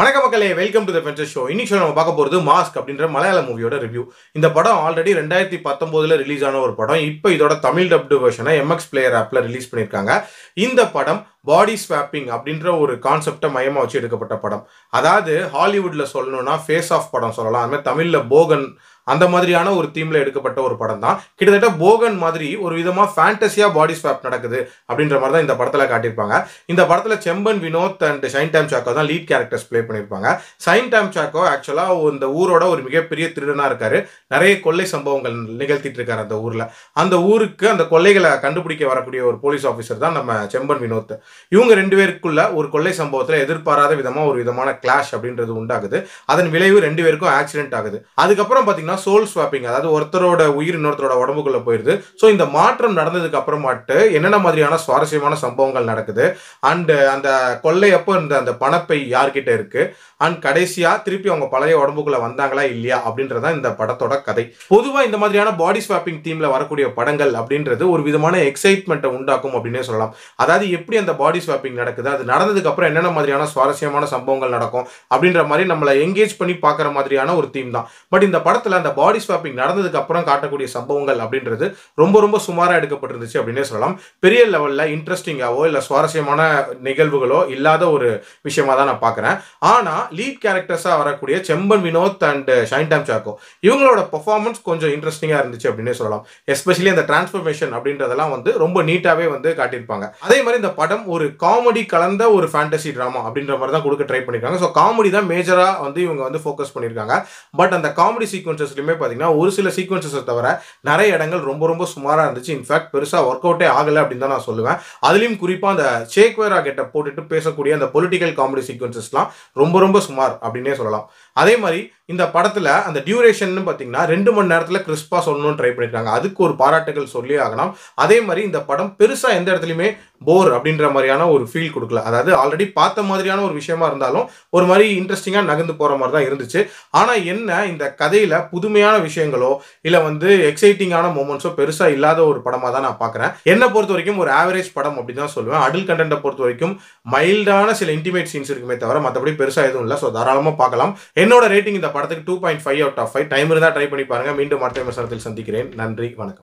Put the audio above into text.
வணக்க மக்களே welcome to the show இன்னைக்கு ஷோ நம்ம பார்க்க போகிறது மாஸ்க் அப்படின்ற மலையாள மூவியோட ரிவ்யூ இந்த படம் ஆல்ரெடி ரெண்டாயிரத்தி பத்தொம்போதில் ரிலீஸ் ஆன ஒரு படம் இப்போ இதோட தமிழ் டப்டு வெர்ஷனை எம்எக்ஸ் பிளேயர் ஆப்பில் ரிலீஸ் பண்ணியிருக்காங்க இந்த படம் பாடி ஸ்வாப்பிங் அப்படின்ற ஒரு கான்செப்டை மையமாக வச்சு எடுக்கப்பட்ட படம் அதாவது ஹாலிவுட்டில் சொல்லணும்னா ஃபேஸ் ஆஃப் படம் சொல்லலாம் மாதிரி தமிழில் போகன் அந்த மாதிரியான ஒரு தீமில் எடுக்கப்பட்ட ஒரு படம் தான் கிட்டத்தட்ட போகன் மாதிரி ஒரு விதமாக ஃபேண்டஸியா பாடி ஸ்வாப் நடக்குது அப்படின்ற மாதிரி தான் இந்த படத்தில் காட்டியிருப்பாங்க இந்த படத்தில் செம்பன் வினோத் அண்ட் சைன் டைம் சாக்கோ தான் லீட் கேரக்டர்ஸ் ப்ளே பண்ணியிருப்பாங்க சைன் டைம் சாக்கோ ஆக்சுவலாக இந்த ஊரோட ஒரு மிகப்பெரிய திருடனாக இருக்காரு நிறைய கொள்ளை சம்பவங்கள் நிகழ்த்திட்டு இருக்காரு அந்த ஊரில் அந்த ஊருக்கு அந்த கொள்ளைகளை கண்டுபிடிக்க வரக்கூடிய ஒரு போலீஸ் ஆஃபீஸர் தான் நம்ம செம்பன் வினோத் இவங்க ரெண்டு பேருக்குள்ள ஒரு கொள்ளை சம்பவத்தில் எதிர்பாராத விதமாக ஒரு விதமான கிளாஷ் அப்படின்றது உண்டாகுது அதன் விளைவு ரெண்டு பேருக்கும் ஆக்சிடென்ட் ஆகுது அதுக்கப்புறம் பார்த்தீங்கன்னா சோல் ஸ்வாப்பிங் அதாவது ஒருத்தரோட உயிர் இன்னொருத்தரோட உடம்புக்குள்ளே போயிடுது ஸோ இந்த மாற்றம் நடந்ததுக்கு அப்புறமாட்டு என்னென்ன மாதிரியான சுவாரஸ்யமான சம்பவங்கள் நடக்குது அண்டு அந்த கொள்ளையப்போ இருந்த அந்த பணப்பை யார்கிட்ட இருக்கு அண்ட் கடைசியாக திருப்பி அவங்க பழைய உடம்புக்குள்ளே வந்தாங்களா இல்லையா தான் இந்த படத்தோட கதை பொதுவாக இந்த மாதிரியான பாடி ஸ்வாப்பிங் தீமில் வரக்கூடிய படங்கள் அப்படின்றது ஒரு விதமான எக்ஸைட்மெண்ட்டை உண்டாக்கும் அப்படின்னே சொல்லலாம் அதாவது எப்படி அந்த பாடி ஸ்வாப்பிங் நடக்குது அது நடந்ததுக்கப்புறம் என்னென்ன மாதிரியான சுவாரஸ்யமான சம்பவங்கள் நடக்கும் அப்படின்ற மாதிரி நம்மளை எங்கேஜ் பண்ணி பார்க்குற மாதிரியான ஒரு தீம் தான் பட் இந்த படத்தில் அந்த பாடி ஸ்வாப்பிங் நடந்ததுக்கப்புறம் காட்டக்கூடிய சம்பவங்கள் அப்படின்றது ரொம்ப ரொம்ப சுமாராக எடுக்கப்பட்டிருந்துச்சு அப்படின்னே சொல்லலாம் பெரிய லெவலில் இன்ட்ரெஸ்டிங்காகவோ இல்லை சுவாரஸ்யமான நிகழ்வுகளோ இல்லாத ஒரு விஷயமா தான் நான் பார்க்குறேன் ஆனால் லீட் கேரக்டர்ஸாக வரக்கூடிய செம்பன் வினோத் அண்ட் ஷைன் டேம் சாக்கோ இவங்களோட பர்ஃபார்மன்ஸ் கொஞ்சம் இன்ட்ரெஸ்டிங்காக இருந்துச்சு அப்படின்னே சொல்லலாம் எஸ்பெஷலி அந்த டிரான்ஸ்ஃபர்மேஷன் அப்படின்றதெல்லாம் வந்து ரொம்ப நீட்டாகவே வந்து காட்டியிருப்பாங்க அதே மாதிரி இந்த படம் ஒரு காமெடி கலந்த ஒரு ஃபேண்டசி ட்ராமா அப்படின்ற மாதிரி தான் கொடுக்க ட்ரை பண்ணியிருக்காங்க ஸோ காமெடி தான் மேஜராக வந்து இவங்க வந்து ஃபோக்கஸ் பண்ணியிருக்காங்க பட் அந்த காமெடி சீக்வன்சஸ்லையுமே பார்த்தீங்கன்னா ஒரு சில சீக்வன்சஸை தவிர நிறைய இடங்கள் ரொம்ப ரொம்ப சுமாராக இருந்துச்சு இன்ஃபேக்ட் பெருசாக ஒர்க் அவுட்டே ஆகலை அப்படின்னு தான் நான் சொல்லுவேன் அதுலேயும் குறிப்பாக அந்த சேக்வேரா கெட்ட போட்டுட்டு பேசக்கூடிய அந்த பொலிட்டிக்கல் காமெடி சீக்வன்சஸ்லாம் ரொம்ப ரொம்ப சுமார் அப்படின்னே சொல்லலாம் அதே மாதிரி இந்த படத்தில் அந்த டியூரேஷன் பார்த்தீங்கன்னா ரெண்டு மணி நேரத்தில் கிறிஸ்பாக சொல்லணும்னு ட்ரை பண்ணியிருக்காங்க அதுக்கு ஒரு பாராட்டுகள் சொல்லி ஆகணும் அதே மாதிரி இந்த படம் பெருசாக எந்த இடத்துலையுமே போர் அப்படின்ற மாதிரியான ஒரு ஃபீல் கொடுக்கல அதாவது ஆல்ரெடி பார்த்த மாதிரியான ஒரு விஷயமா இருந்தாலும் ஒரு மாதிரி இன்ட்ரெஸ்டிங்காக நகர்ந்து போகிற மாதிரி தான் இருந்துச்சு ஆனால் என்ன இந்த கதையில் புதுமையான விஷயங்களோ இல்லை வந்து எக்ஸைட்டிங்கான மூமெண்ட்ஸோ பெருசாக இல்லாத ஒரு படமாக தான் நான் பார்க்குறேன் என்னை பொறுத்த வரைக்கும் ஒரு ஆவரேஜ் படம் அப்படி தான் சொல்லுவேன் அடல் கண்டென்ட்டை பொறுத்த வரைக்கும் மைல்டான சில இன்டிமேட் சீன்ஸ் இருக்குமே தவிர மற்றபடி பெருசாக எதுவும் இல்லை ஸோ தாராளமாக பார்க்கலாம் என்னோட ரேட்டிங் இந்த படத்துக்கு two point five out of five time இருந்தால் ட்ரை பண்ணி பாருங்கள் மீண்டும் மற்ற விமர்சனத்தில் சந்திக்கிறேன் நன்றி வணக்கம்